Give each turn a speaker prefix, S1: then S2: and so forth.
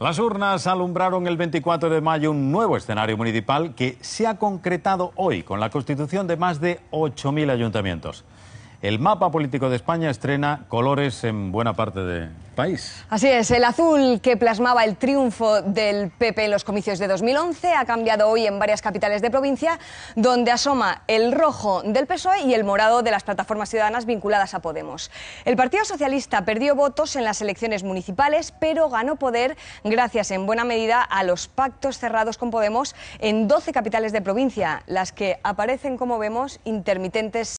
S1: Las urnas alumbraron el 24 de mayo un nuevo escenario municipal que se ha concretado hoy con la constitución de más de 8.000 ayuntamientos. El mapa político de España estrena colores en buena parte del país.
S2: Así es, el azul que plasmaba el triunfo del PP en los comicios de 2011 ha cambiado hoy en varias capitales de provincia, donde asoma el rojo del PSOE y el morado de las plataformas ciudadanas vinculadas a Podemos. El Partido Socialista perdió votos en las elecciones municipales, pero ganó poder gracias en buena medida a los pactos cerrados con Podemos en 12 capitales de provincia, las que aparecen, como vemos, intermitentes.